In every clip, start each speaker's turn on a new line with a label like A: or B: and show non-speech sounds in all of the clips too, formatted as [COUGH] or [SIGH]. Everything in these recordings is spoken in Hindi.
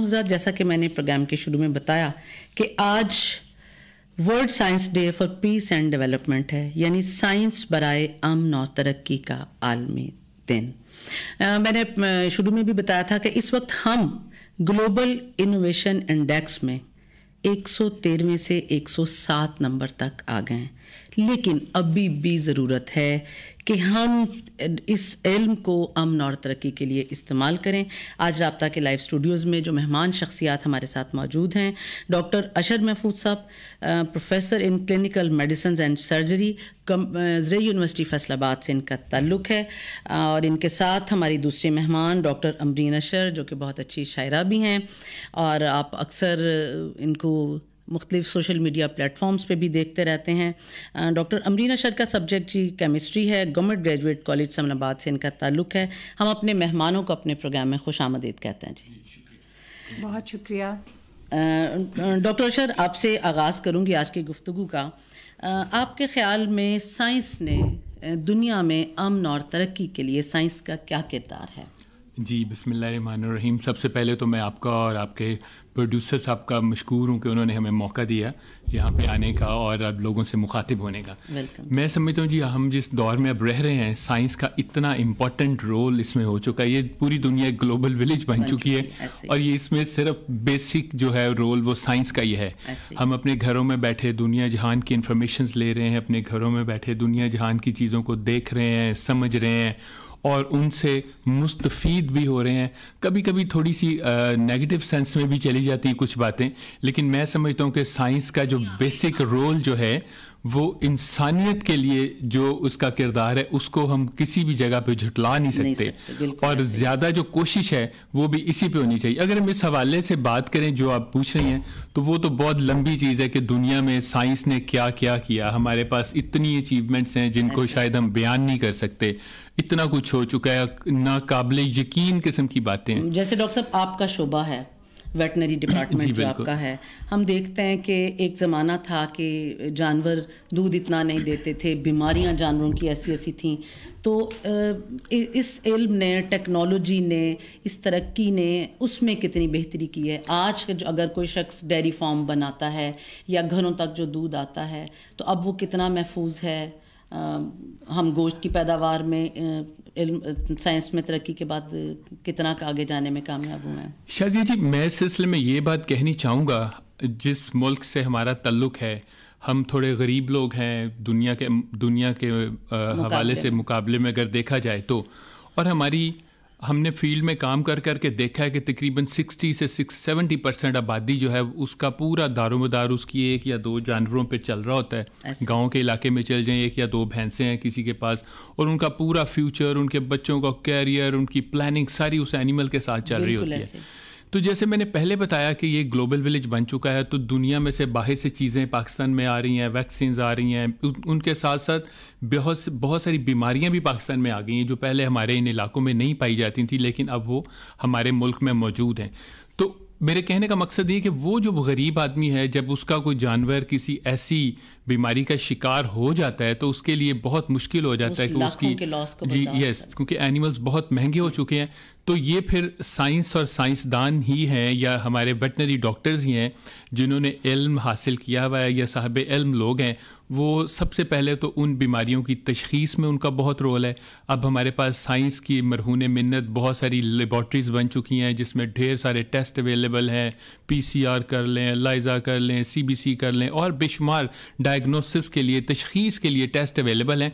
A: मौजा जैसा कि मैंने प्रोग्राम के शुरू में बताया कि आज world science day for peace and development है यानी साइंस बरए अमन और तरक्की का आलमी दिन मैंने शुरू में भी बताया था कि इस वक्त हम ग्लोबल इनोवेशन इंडेक्स में तेरहवें से 107 नंबर तक आ गए हैं लेकिन अभी भी ज़रूरत है कि हम इस इल्म को अमन और तरक्की के लिए इस्तेमाल करें आज रबता के लाइव स्टूडियोज़ में जो मेहमान शख्सियात हमारे साथ मौजूद हैं डॉक्टर अशद महफूज साहब professor in clinical medicine and surgery Zarai university Faisalabad से इनका ताल्लुक है और इनके साथ हमारी दूसरे मेहमान डॉक्टर अमरीन अशर जो कि बहुत अच्छी शायरा भी हैं और आप अक्सर इनको मुख्तलिफ सोशल मीडिया प्लेटफॉर्म्स पे भी देखते रहते हैं डॉक्टर अमरीना शर का सब्जेक्ट जी केमिस्ट्री है गवर्नमेंट ग्रेजुएट कॉलेज समनाबाद से इनका ताल्लुक है हम अपने मेहमानों को अपने प्रोग्राम में खुश आमदीद कहते हैं
B: जी बहुत शुक्रिया
A: डॉक्टर शर आपसे आगाज़ करूँगी आज की गुफ्तु का आपके ख्याल में साइंस ने दुनिया में अमन और तरक्की के लिए साइंस का क्या किरदार है
C: जी बसमीम सबसे पहले तो मैं आपका और आपके प्रोड्यूसर साहब का मशहूर हूँ कि उन्होंने हमें मौका दिया यहाँ पे आने का और अब लोगों से मुखातिब होने का मैं समझता हूँ जी हम जिस दौर में अब रह रहे हैं साइंस का इतना इम्पोर्टेंट रोल इसमें हो चुका है ये पूरी दुनिया ग्लोबल विलेज बन चुकी है और ये इसमें सिर्फ बेसिक जो है रोल वो साइंस का ही है हम अपने घरों में बैठे दुनिया जहान की इंफॉर्मेशन ले रहे हैं अपने घरों में बैठे दुनिया जहान की चीज़ों को देख रहे हैं समझ रहे हैं और उनसे मुस्तफीद भी हो रहे हैं कभी कभी थोड़ी सी नेगेटिव सेंस में भी चली जाती हैं कुछ बातें लेकिन मैं समझता हूँ कि साइंस का जो बेसिक रोल जो है वो इंसानियत के लिए जो उसका किरदार है उसको हम किसी भी जगह पे झुटला नहीं सकते, नहीं सकते और ज़्यादा जो कोशिश है वो भी इसी पे होनी चाहिए अगर हम इस हवाले से बात करें जो आप पूछ रही हैं तो वो तो बहुत लंबी चीज़ है कि दुनिया में साइंस ने क्या क्या किया हमारे पास इतनी अचीवमेंट्स हैं जिनको शायद हम बयान नहीं कर सकते इतना कुछ हो चुका है नाकबिल यकीन किस्म की बातें
A: जैसे डॉक्टर साहब आपका शोबा है वेटनरी [CLEARS THROAT] डिपार्टमेंट जो आपका है हम देखते हैं कि एक ज़माना था कि जानवर दूध इतना नहीं देते थे बीमारियां जानवरों की ऐसी ऐसी थी तो इस इल्म ने टेक्नोलॉजी ने इस तरक्की ने उसमें कितनी बेहतरी की है आज जो अगर कोई शख्स डेयरी फार्म बनाता है या घरों तक जो दूध आता है तो अब वो कितना महफूज है हम गोश्त की पैदावार में साइंस में तरक्की के बाद कितना आगे जाने में कामयाब हुए हैं
C: शाजिया जी मैं इस सिलसिले में ये बात कहनी चाहूँगा जिस मुल्क से हमारा तल्लुक है हम थोड़े गरीब लोग हैं दुनिया के दुनिया के हवाले से मुकाबले में अगर देखा जाए तो और हमारी हमने फील्ड में काम कर करके देखा है कि तकरीबन 60 से 6 सेवेंटी परसेंट आबादी जो है उसका पूरा दारोमदार उसकी एक या दो जानवरों पे चल रहा होता है गांव के इलाके में चल जाएं एक या दो भैंसें हैं किसी के पास और उनका पूरा फ्यूचर उनके बच्चों का कैरियर उनकी प्लानिंग सारी उस एनिमल के साथ चल रही होती है तो जैसे मैंने पहले बताया कि ये ग्लोबल विलेज बन चुका है तो दुनिया में से बाहर से चीज़ें पाकिस्तान में आ रही हैं वैक्सीन आ रही हैं उनके साथ साथ बहुत बहुत सारी बीमारियां भी पाकिस्तान में आ गई हैं जो पहले हमारे इन इलाकों में नहीं पाई जाती थी लेकिन अब वो हमारे मुल्क में मौजूद हैं तो मेरे कहने का मकसद ये कि वो जो गरीब आदमी है जब उसका कोई जानवर किसी ऐसी बीमारी का शिकार हो जाता है तो उसके लिए बहुत मुश्किल हो जाता है कि उसकी जी यस क्योंकि एनिमल्स बहुत महंगे हो चुके हैं तो ये फिर साइंस और साइंसदान ही हैं या हमारे वेटनरी डॉक्टर्स ही हैं जिन्होंने इल्म हासिल किया हुआ है या साहब इल्म लोग हैं वो सबसे पहले तो उन बीमारियों की तशखीस में उनका बहुत रोल है अब हमारे पास साइंस की मरहून मन्नत बहुत सारी लेबॉट्रीज बन चुकी हैं जिसमें ढेर सारे टेस्ट अवेलेबल हैं आर कर लें लाइजा कर लें सी कर लें और बेशुमार डायग्नोसिस के लिए तशखीस के लिए टेस्ट अवेलेबल हैं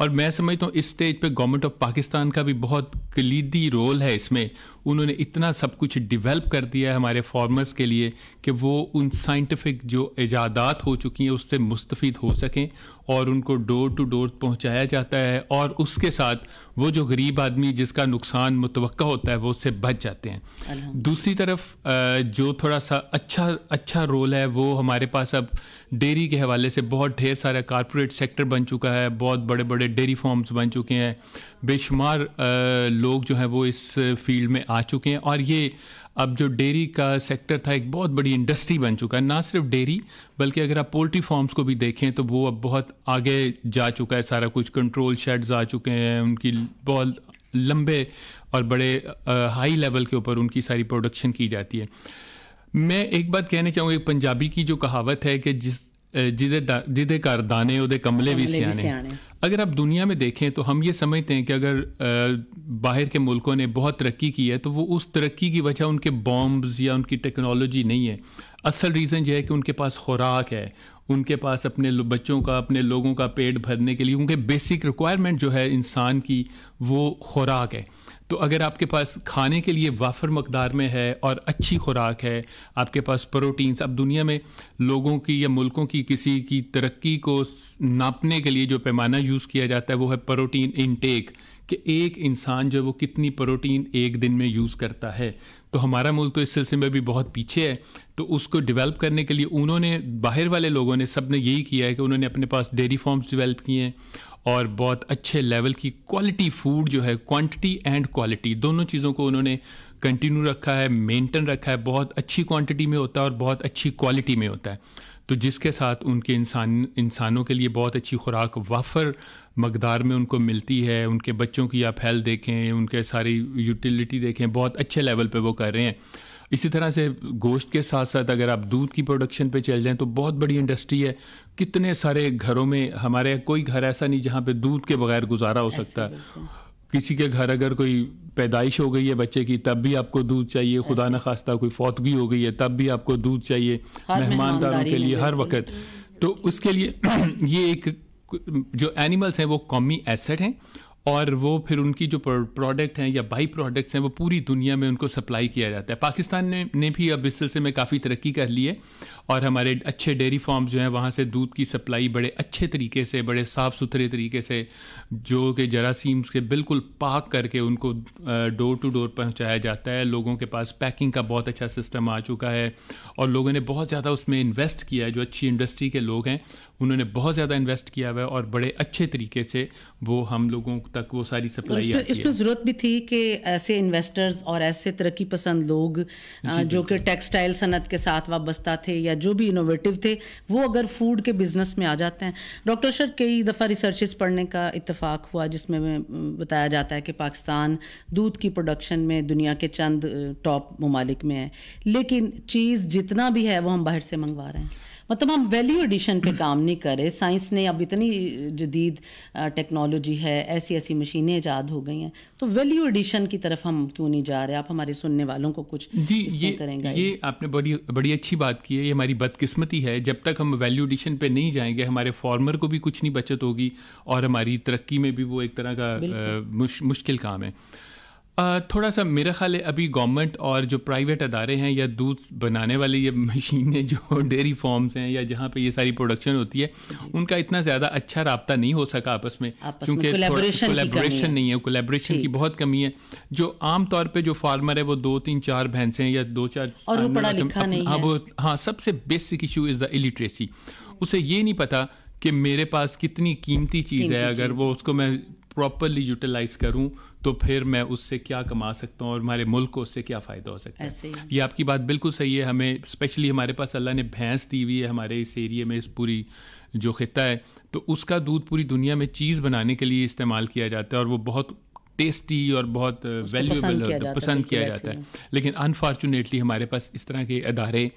C: और मैं समझता हूँ इस स्टेज पर गवर्नमेंट ऑफ पाकिस्तान का भी बहुत कलीदी रोल है है इसमें उन्होंने इतना सब कुछ डिवेलप कर दिया है हमारे फार्मर्स के लिए कि वो उन साइंटिफिक जो ईजादात हो चुकी हैं उससे मुस्तफ़ हो सकें और उनको डोर टू डोर पहुंचाया जाता है और उसके साथ वो जो गरीब आदमी जिसका नुकसान मुतव होता है वो उससे बच जाते हैं दूसरी तरफ जो थोड़ा सा अच्छा अच्छा रोल है वो हमारे पास अब डेयरी के हवाले से बहुत ढेर सारा कारपोरेट सेक्टर बन चुका है बहुत बड़े बड़े डेयरी फॉर्म्स बन चुके हैं बेशुमार लोग जो हैं वो इस फील्ड में आ चुके हैं और ये अब जो डेयरी का सेक्टर था एक बहुत बड़ी इंडस्ट्री बन चुका है ना सिर्फ डेयरी बल्कि अगर आप पोल्ट्री फार्म्स को भी देखें तो वो अब बहुत आगे जा चुका है सारा कुछ कंट्रोल शेड्स आ चुके हैं उनकी बहुत लंबे और बड़े हाई लेवल के ऊपर उनकी सारी प्रोडक्शन की जाती है मैं एक बात कहना चाहूँगा एक पंजाबी की जो कहावत है कि जिस जिदे जिदे कर दाने उधे कमले भी सियाने अगर आप दुनिया में देखें तो हम ये समझते हैं कि अगर बाहर के मुल्कों ने बहुत तरक्की की है तो वो उस तरक्की की वजह उनके बॉम्ब्स या उनकी टेक्नोलॉजी नहीं है असल रीज़न यह है कि उनके पास खुराक है उनके पास अपने बच्चों का अपने लोगों का पेट भरने के लिए उनके बेसिक रिक्वायरमेंट जो है इंसान की वो खुराक है तो अगर आपके पास खाने के लिए वाफर मकदार में है और अच्छी खुराक है आपके पास प्रोटीन्स अब दुनिया में लोगों की या मुल्कों की किसी की तरक्की को नापने के लिए जो पैमाना यूज़ किया जाता है वो है प्रोटीन इनटेक कि एक इंसान जो है वो कितनी प्रोटीन एक दिन में यूज़ करता है तो हमारा मुल्क तो इस सिलसिले में भी बहुत पीछे है तो उसको डेवलप करने के लिए उन्होंने बाहर वाले लोगों ने सब ने यही किया है कि उन्होंने अपने पास डेयरी फार्म्स डेवलप किए हैं और बहुत अच्छे लेवल की क्वालिटी फूड जो है क्वांटिटी एंड क्वालिटी दोनों चीज़ों को उन्होंने कंटिन्यू रखा है मेंटेन रखा है बहुत अच्छी क्वांटिटी में होता है और बहुत अच्छी क्वालिटी में होता है तो जिसके साथ उनके इंसान इंसानों के लिए बहुत अच्छी खुराक वाफर मकदार में उनको मिलती है उनके बच्चों की आप हेल्थ देखें उनके सारी यूटिलिटी देखें बहुत अच्छे लेवल पे वो कर रहे हैं इसी तरह से गोश्त के साथ साथ अगर आप दूध की प्रोडक्शन पे चल जाएं तो बहुत बड़ी इंडस्ट्री है कितने सारे घरों में हमारे कोई घर ऐसा नहीं जहाँ पे दूध के बगैर गुजारा हो सकता है किसी के घर अगर कोई पैदाइश हो गई है बच्चे की तब भी आपको दूध चाहिए खुदा न खास्ता कोई फौतगी हो गई है तब भी आपको दूध चाहिए मेहमानदारों के लिए हर वक्त तो उसके लिए [CLEARS THROAT] ये एक जो एनिमल्स हैं वो कौमी एसेट हैं और वो फिर उनकी जो प्रोडक्ट हैं या बाई प्रोडक्ट्स हैं वो पूरी दुनिया में उनको सप्लाई किया जाता है पाकिस्तान ने, ने भी अब इस सिलसिले में काफ़ी तरक्की कर ली है और हमारे अच्छे डेयरी फार्म जो हैं वहाँ से दूध की सप्लाई बड़े अच्छे तरीके से बड़े साफ़ सुथरे तरीके से जो कि जरासीम्स के बिल्कुल पाक करके उनको डोर टू डोर पहुँचाया जाता है लोगों के पास पैकिंग का बहुत अच्छा सिस्टम आ चुका है और लोगों ने बहुत ज़्यादा उसमें इन्वेस्ट किया है जो अच्छी इंडस्ट्री के लोग हैं उन्होंने बहुत ज़्यादा इन्वेस्ट किया हुआ है और बड़े अच्छे तरीके से वो हम लोगों तक वो सारी सप्लाई तो इसमें ज़रूरत
A: भी थी कि ऐसे इन्वेस्टर्स और ऐसे तरक्की पसंद लोग जो कि टेक्सटाइल सनत के साथ वाबस्ता थे या जो भी इनोवेटिव थे वो अगर फूड के बिज़नेस में आ जाते हैं डॉक्टर सर कई दफ़ा रिसर्चेस पढ़ने का इतफाक़ हुआ जिसमें बताया जाता है कि पाकिस्तान दूध की प्रोडक्शन में दुनिया के चंद टॉप ममालिक में है लेकिन चीज़ जितना भी है वो हम बाहर से मंगवा रहे हैं मतलब हम वैल्यू एडिशन पे काम नहीं कर रहे साइंस ने अब इतनी जदीद टेक्नोलॉजी है ऐसी ऐसी मशीनें ईजाद हो गई हैं तो वैल्यू एडिशन की तरफ हम क्यों नहीं जा रहे आप हमारे सुनने वालों को कुछ जी ये करेंगे
C: ये आपने बड़ी बड़ी अच्छी बात की है ये हमारी बदकिस्मती है जब तक हम वैल्यू एडिशन पे नहीं जाएंगे हमारे फॉर्मर को भी कुछ नहीं बचत होगी और हमारी तरक्की में भी वो एक तरह का मुश्किल काम है थोड़ा सा मेरा ख्याल है अभी गवर्नमेंट और जो प्राइवेट अदारे हैं या दूध बनाने वाली ये [LAUGHS] मशीनें जो डेयरी फॉर्म्स हैं या जहाँ पे ये सारी प्रोडक्शन होती है उनका इतना ज़्यादा अच्छा रबता नहीं हो सका आपस में क्योंकि कोलेब्रेशन नहीं है कोलेब्रेशन की बहुत कमी है जो आम तौर पर जो फार्मर है वो दो तीन चार भैंसें या दो चार और वो पढ़ा मतलब लिखा नहीं हाँ वो हाँ सबसे basic issue is the illiteracy उसे ये नहीं पता कि मेरे पास कितनी कीमती चीज़ है अगर वो उसको मैं प्रॉपरली यूटिलाइज करूँ तो फिर मैं उससे क्या कमा सकता हूँ और हमारे मुल्क को उससे क्या फ़ायदा हो सकता है ये आपकी बात बिल्कुल सही है हमें स्पेशली हमारे पास अल्लाह ने भैंस दी हुई है हमारे इस एरिए में इस पूरी जो खत्ता है तो उसका दूध पूरी दुनिया में चीज़ बनाने के लिए इस्तेमाल किया जाता है और वो बहुत टेस्टी और बहुत वैल्यूएबल uh, पसंद किया जाता है लेकिन अनफॉर्चुनेटली हमारे पास इस तरह के अदारे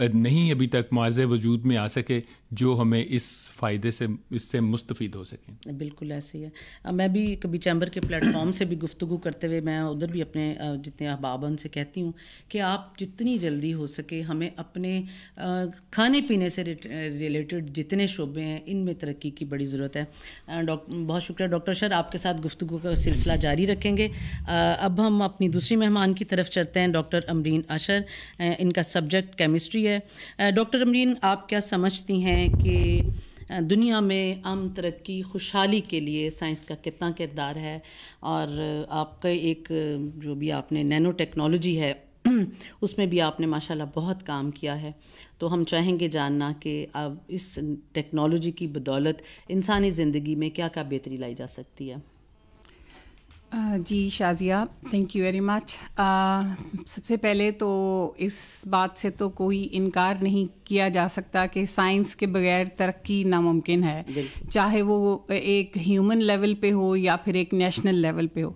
C: नहीं अभी तक मुआवजे वजूद में आ सके जो हमें इस फ़ायदे से इससे मुस्तफ़ हो सकें
A: बिल्कुल ऐसे ही है मैं भी कभी चैम्बर के प्लेटफॉर्म से भी गुफ्तु करते हुए मैं उधर भी अपने जितने अहबाब उनसे कहती हूँ कि आप जितनी जल्दी हो सके हमें अपने खाने पीने से रिलेटेड जितने शोबे हैं इनमें तरक्की की बड़ी ज़रूरत है बहुत शुक्रिया डॉक्टर शर आपके साथ गुफ्तु का सिलसिला जारी रखेंगे अब हम अपनी दूसरी मेहमान की तरफ चलते हैं डॉक्टर अमरीन अशर इनका सब्जेक्ट केमिस्ट्री है डॉक्टर अमरीन आप क्या समझती हैं कि दुनिया में आम तरक्की खुशहाली के लिए साइंस का कितना किरदार है और आपका एक जो भी आपने नैनो टेक्नोलॉजी है [CLEARS THROAT] उसमें भी आपने माशाल्लाह बहुत काम किया है तो हम चाहेंगे जानना कि अब इस टेक्नोलॉजी की बदौलत इंसानी ज़िंदगी में क्या क्या बेहतरी लाई जा सकती है
B: Uh, जी Shazia thank you very much सबसे पहले तो इस बात से तो कोई इनकार नहीं किया जा सकता कि साइंस के बगैर तरक्की नामुमकिन है चाहे वो एक ह्यूमन लेवल पे हो या फिर एक नेशनल लेवल पे हो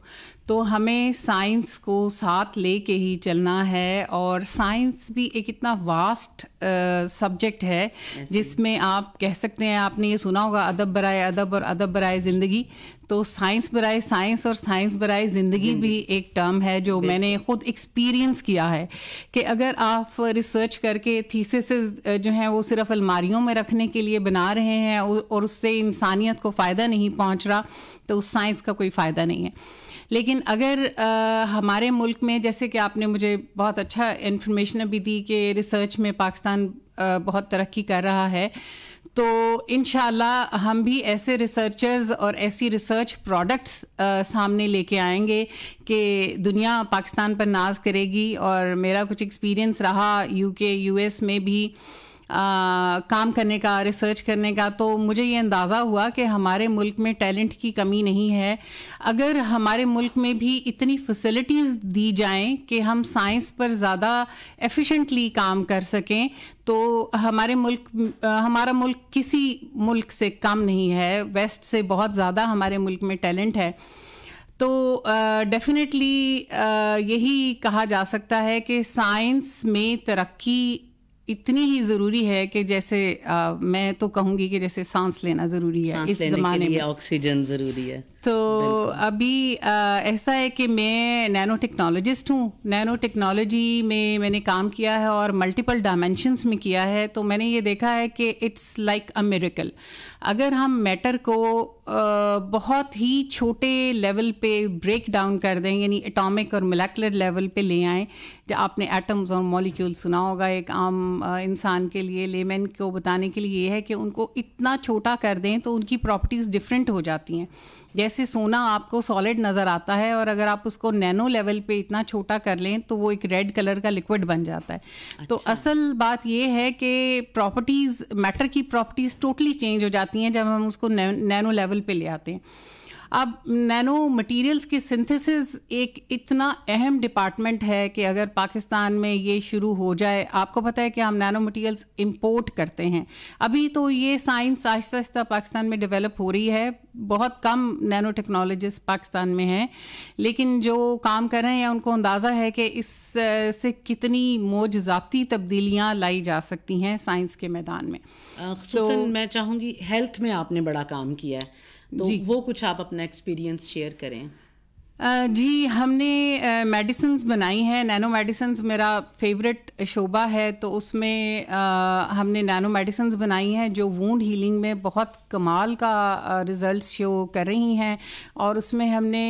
B: तो हमें साइंस को साथ लेके ही चलना है और साइंस भी एक इतना वास्ट सब्जेक्ट है जिसमें आप कह सकते हैं आपने ये सुना होगा अदब बराए अदब और अदब बराए ज़िंदगी तो साइंस बरए साइंस और साइंस बरए ज़िंदगी भी एक टर्म है जो मैंने खुद एक्सपीरियंस किया है कि अगर आप रिसर्च करके थीसिस जो हैं वो सिर्फ अलमारियों में रखने के लिए बना रहे हैं और उससे इंसानियत को फ़ायदा नहीं पहुँच रहा तो उस साइंस का कोई फ़ायदा नहीं है लेकिन अगर आ, हमारे मुल्क में जैसे कि आपने मुझे बहुत अच्छा इन्फॉर्मेशन अभी दी कि रिसर्च में पाकिस्तान बहुत तरक्की कर रहा है तो इन हम भी ऐसे रिसर्चर्स और ऐसी रिसर्च प्रोडक्ट्स सामने लेके आएंगे कि दुनिया पाकिस्तान पर नाज करेगी और मेरा कुछ एक्सपीरियंस रहा यूके यूएस में भी काम करने का रिसर्च करने का तो मुझे ये अंदाज़ा हुआ कि हमारे मुल्क में टैलेंट की कमी नहीं है अगर हमारे मुल्क में भी इतनी फैसिलिटीज़ दी जाएं कि हम साइंस पर ज़्यादा एफिशिएंटली काम कर सकें तो हमारे मुल्क हमारा मुल्क किसी मुल्क से कम नहीं है वेस्ट से बहुत ज़्यादा हमारे मुल्क में टैलेंट है तो डेफिनेटली uh, uh, यही कहा जा सकता है कि साइंस में तरक्की इतनी ही ज़रूरी है कि जैसे आ, मैं तो कहूँगी कि जैसे सांस लेना ज़रूरी है इस ज़माने में
A: ऑक्सीजन ज़रूरी है
B: तो अभी आ, ऐसा है कि मैं नैनो टेक्नोलॉजिस्ट हूँ नैनो टेक्नोलॉजी में मैंने काम किया है और मल्टीपल डायमेंशंस में किया है तो मैंने ये देखा है कि इट्स लाइक अ मेरिकल अगर हम मैटर को आ, बहुत ही छोटे लेवल पे ब्रेक डाउन कर दें यानी एटॉमिक और मोलेकुलर लेवल पे ले आएँ जब आपने एटम्स और मॉलिक्यूल सुना होगा एक आम इंसान के लिए लेमैन को बताने के लिए ये है कि उनको इतना छोटा कर दें तो उनकी प्रॉपर्टीज़ डिफरेंट हो जाती हैं जैसे सोना आपको सॉलिड नज़र आता है और अगर आप उसको नैनो लेवल पे इतना छोटा कर लें तो वो एक रेड कलर का लिक्विड बन जाता है तो अच्छा। तो असल बात ये है कि प्रॉपर्टीज़ मैटर की प्रॉपर्टीज़ टोटली चेंज हो जाती हैं जब हम उसको नैनो लेवल पे ले आते हैं अब नैनो मटेरियल्स की सिंथेसिस एक इतना अहम डिपार्टमेंट है कि अगर पाकिस्तान में ये शुरू हो जाए आपको पता है कि हम नैनो मटेरियल्स इंपोर्ट करते हैं अभी तो ये साइंस आहिस्ता आहिस्ता पाकिस्तान में डेवलप हो रही है बहुत कम नैनो टेक्नोलॉजिस्ट पाकिस्तान में हैं लेकिन जो काम कर रहे हैं उनको अंदाज़ा है कि इससे कितनी मोजाबती तब्दीलियाँ लाई जा सकती हैं साइंस के मैदान में
A: तो मैं चाहूँगी हेल्थ में आपने बड़ा काम किया है तो वो कुछ आप अपना एक्सपीरियंस शेयर करें
B: जी हमने मेडिसिन बनाई हैं नैनो मेडिसिन मेरा फेवरेट शोबा है तो उसमें हमने नैनो मेडिसिन बनाई हैं जो वूंड हीलिंग में बहुत कमाल का रिजल्ट शो कर रही हैं और उसमें हमने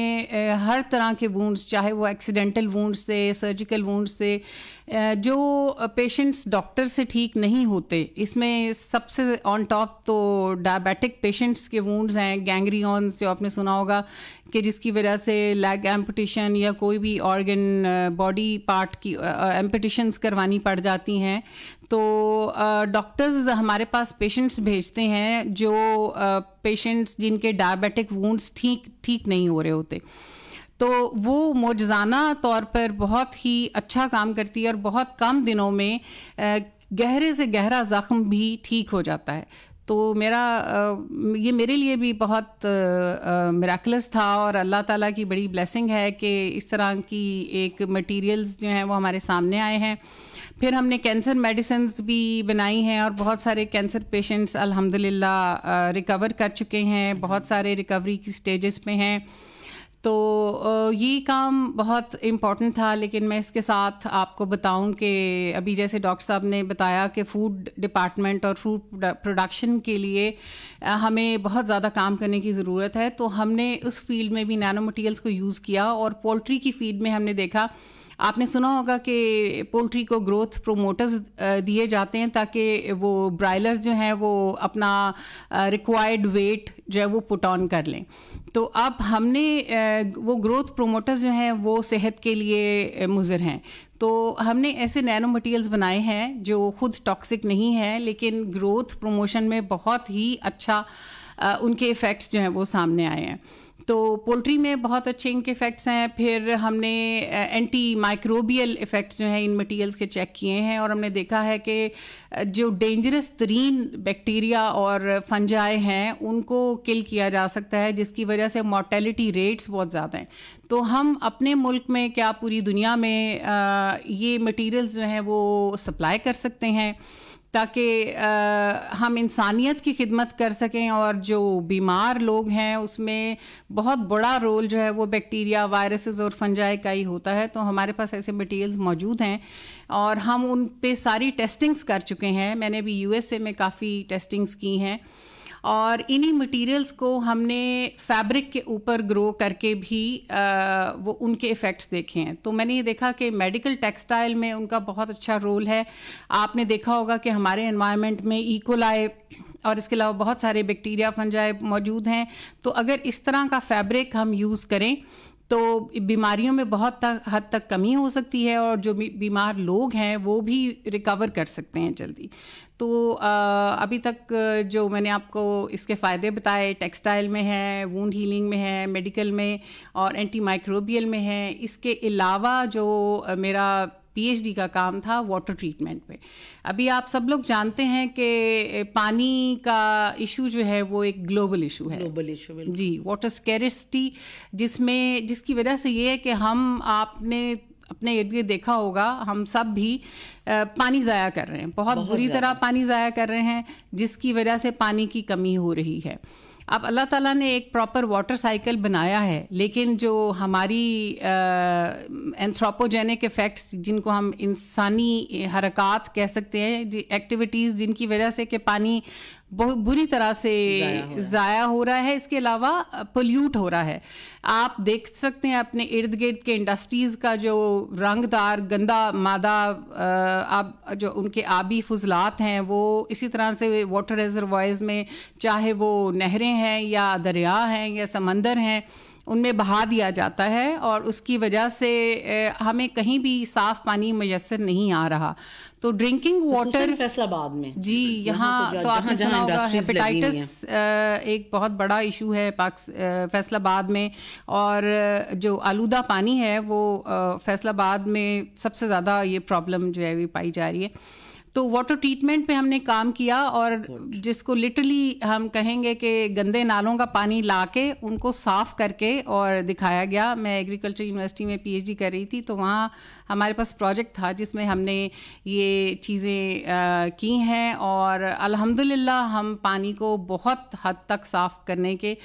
B: हर तरह के वूंड्स चाहे वो एक्सीडेंटल वूंड्स थे सर्जिकल वूंड्स थे जो पेशेंट्स डॉक्टर से ठीक नहीं होते इसमें सबसे ऑन टॉप तो डायबिटिक पेशेंट्स के वूंड्स हैं गैंग्रियॉन्स जो आपने सुना होगा कि जिसकी वजह से लैग एम्पटिशन या कोई भी ऑर्गन बॉडी पार्ट की एम्पटिशन्स करवानी पड़ जाती हैं तो डॉक्टर्स हमारे पास पेशेंट्स भेजते हैं जो पेशेंट्स जिनके डायबिटिक वूंड्स ठीक ठीक नहीं हो रहे होते तो वो मौजाना तौर पर बहुत ही अच्छा काम करती है और बहुत कम दिनों में गहरे से गहरा ज़ख्म भी ठीक हो जाता है तो मेरा ये मेरे लिए भी बहुत मेराकलस था और अल्लाह ताला की बड़ी ब्लेसिंग है कि इस तरह की एक मटेरियल्स जो हैं वो हमारे सामने आए हैं फिर हमने कैंसर मेडिसिन भी बनाई हैं और बहुत सारे कैंसर पेशेंट्स अल्हम्दुलिल्लाह रिकवर कर चुके हैं बहुत सारे रिकवरी की स्टेजेस पे हैं तो ये काम बहुत इम्पॉर्टेंट था लेकिन मैं इसके साथ आपको बताऊं कि अभी जैसे डॉक्टर साहब ने बताया कि फूड डिपार्टमेंट और फूड प्रोडक्शन के लिए हमें बहुत ज़्यादा काम करने की ज़रूरत है तो हमने उस फील्ड में भी नैनो मटेरियल्स को यूज़ किया और पोल्ट्री की फील्ड में हमने देखा आपने सुना होगा कि पोल्ट्री को ग्रोथ प्रोमोटर्स दिए जाते हैं ताकि वो ब्रायलर्स जो हैं वो अपना रिक्वायर्ड वेट जो है वो पुट ऑन कर लें तो अब हमने वो ग्रोथ प्रोमोटर्स जो हैं वो सेहत के लिए मुजर हैं तो हमने ऐसे नैनो मटेरियल्स बनाए हैं जो खुद टॉक्सिक नहीं है लेकिन ग्रोथ प्रोमोशन में बहुत ही अच्छा उनके इफ़ेक्ट्स जो हैं वो सामने आए हैं तो पोल्ट्री में बहुत अच्छे इनके इफ़ेक्ट्स हैं फिर हमने एंटी माइक्रोबियल इफ़ेक्ट्स जो हैं इन मटेरियल्स के चेक किए हैं और हमने देखा है कि जो डेंजरस तरीन बैक्टीरिया और फंजाए हैं उनको किल किया जा सकता है जिसकी वजह से मॉर्टेलिटी रेट्स बहुत ज़्यादा हैं तो हम अपने मुल्क में क्या पूरी दुनिया में ये मटीरियल्स जो हैं वो सप्लाई कर सकते हैं ताकि हम इंसानियत की खिदमत कर सकें और जो बीमार लोग हैं उसमें बहुत बड़ा रोल जो है वो बैक्टीरिया वायरसेस और फंजाई का ही होता है तो हमारे पास ऐसे मटेरियल्स मौजूद हैं और हम उन पे सारी टेस्टिंग्स कर चुके हैं मैंने भी यूएसए में काफ़ी टेस्टिंग्स की हैं और इन्हीं मटेरियल्स को हमने फैब्रिक के ऊपर ग्रो करके भी आ, वो उनके इफ़ेक्ट्स देखे हैं तो मैंने ये देखा कि मेडिकल टेक्सटाइल में उनका बहुत अच्छा रोल है आपने देखा होगा कि हमारे इन्वायरमेंट में इकोलाए e. और इसके अलावा बहुत सारे बैक्टीरिया फंजाए मौजूद हैं तो अगर इस तरह का फैब्रिक हम यूज़ करें तो बीमारियों में बहुत तक हद तक कमी हो सकती है और जो बीमार लोग हैं वो भी रिकवर कर सकते हैं जल्दी तो अभी तक जो मैंने आपको इसके फ़ायदे बताए टेक्सटाइल में है वूंड हीलिंग में है मेडिकल में और एंटी माइक्रोबियल में है इसके अलावा जो मेरा पीएचडी का काम था वाटर ट्रीटमेंट पे अभी आप सब लोग जानते हैं कि पानी का इशू जो है वो एक ग्लोबल इशू है ग्लोबल इशू जी वाटर स्केरिस्टी जिसमें जिसकी वजह से ये है कि हम आपने अपने इर्द गिर्द देखा होगा हम सब भी पानी ज़ाया कर रहे हैं बहुत, बहुत बुरी तरह पानी ज़ाया कर रहे हैं जिसकी वजह से पानी की कमी हो रही है अब अल्लाह ताला ने एक प्रॉपर वाटर साइकिल बनाया है लेकिन जो हमारी एंथ्रोपोजेनिक इफ़ेक्ट्स जिनको हम इंसानी हरकत कह सकते हैं एक्टिविटीज़ जिनकी वजह से कि पानी बहुत बुरी तरह से ज़ाया हो रहा है इसके अलावा पोल्यूट हो रहा है आप देख सकते हैं अपने इर्द गिर्द के इंडस्ट्रीज़ का जो रंगदार गंदा मादा आप जो उनके आबी फजलात हैं वो इसी तरह से वाटर रिजर्वाइज में चाहे वो नहरें हैं या दरिया हैं या समंदर हैं उनमें बहा दिया जाता है और उसकी वजह से हमें कहीं भी साफ पानी मैसर नहीं आ रहा तो ड्रिंकिंग तो वाटर फैसलाबाद में जी यहाँ तो, तो आपने सुना होगा हेपेटाइटिस एक बहुत बड़ा इशू है पाक फैसलाबाद में और जो आलूदा पानी है वो फैसलाबाद में सबसे ज़्यादा ये प्रॉब्लम जो है वो पाई जा रही है तो वाटर ट्रीटमेंट पे हमने काम किया और जिसको लिटरली हम कहेंगे कि गंदे नालों का पानी ला के उनको साफ़ करके और दिखाया गया मैं एग्रीकल्चर यूनिवर्सिटी में पीएचडी कर रही थी तो वहाँ हमारे पास प्रोजेक्ट था जिसमें हमने ये चीज़ें की हैं और अल्हम्दुलिल्लाह हम पानी को बहुत हद तक साफ़ करने के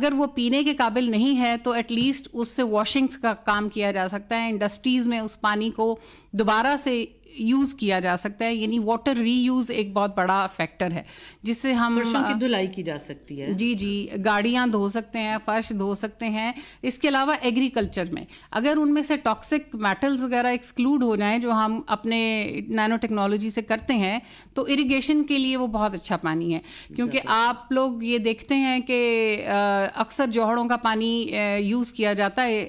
B: अगर वो पीने के काबिल नहीं है तो एटलीस्ट उससे वॉशिंग्स का काम किया जा सकता है इंडस्ट्रीज़ में उस पानी को दोबारा से यूज किया जा सकता है यानी वाटर रीयूज एक बहुत बड़ा फैक्टर है जिससे हम की धुलाई की जा सकती है जी जी गाड़ियाँ धो सकते हैं फर्श धो सकते हैं इसके अलावा एग्रीकल्चर में अगर उनमें से टॉक्सिक मेटल्स वगैरह एक्सक्लूड हो जाएं जो हम अपने नैनो टेक्नोलॉजी से करते हैं तो इरीगेशन के लिए वो बहुत अच्छा पानी है क्योंकि आप लोग ये देखते हैं कि अक्सर जौहड़ों का पानी यूज़ किया जाता है